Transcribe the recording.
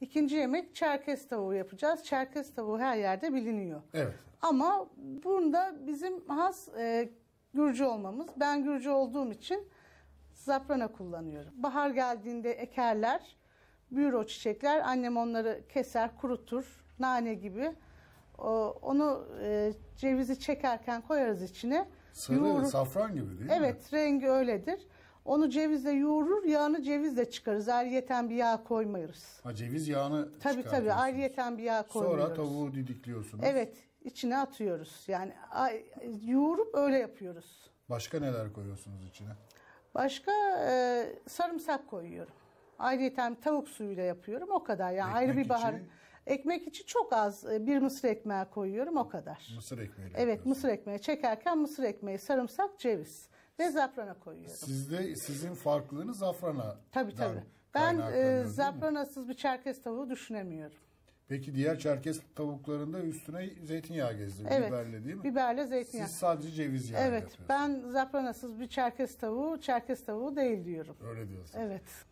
İkinci yemek Çerkez tavuğu yapacağız. Çerkez tavuğu her yerde biliniyor. Evet. Ama bunda bizim has e, Gürcü olmamız. Ben Gürcü olduğum için zaprana kullanıyorum. Bahar geldiğinde ekerler, büyür o çiçekler. Annem onları keser, kurutur, nane gibi. O, onu e, cevizi çekerken koyarız içine. Sarı, Yoğurup, safran gibi değil evet, mi? Evet, rengi öyledir. Onu cevizle yoğurur, yağını cevizle çıkarız. Ayrıyeten bir yağ koymayız. Ha ceviz yağını Tabii tabii çıkartıyorsunuz. ayrıyeten bir yağ koymuyoruz. Sonra tavuğu didikliyorsunuz. Evet içine atıyoruz. Yani ay- yoğurup öyle yapıyoruz. Başka neler koyuyorsunuz içine? Başka e, sarımsak koyuyorum. Ayrıyeten tavuk suyuyla yapıyorum o kadar. Yani ayrı bir bahar. içi? Ekmek içi çok az e, bir mısır ekmeği koyuyorum o kadar. Mısır ekmeği. Evet mısır ekmeği çekerken mısır ekmeği, sarımsak, ceviz ve zafrana koyuyorum. Sizde sizin farklılığınız zafrana. Tabii tabii. Ben e, zafranasız bir çerkez tavuğu düşünemiyorum. Peki diğer çerkez tavuklarında üstüne zeytinyağı gezdiriyor evet, biberle değil mi? Biberle zeytinyağı. Siz sadece ceviz yağı Evet yapıyorsunuz. ben zafranasız bir çerkez tavuğu çerkez tavuğu değil diyorum. Öyle diyorsunuz. Evet.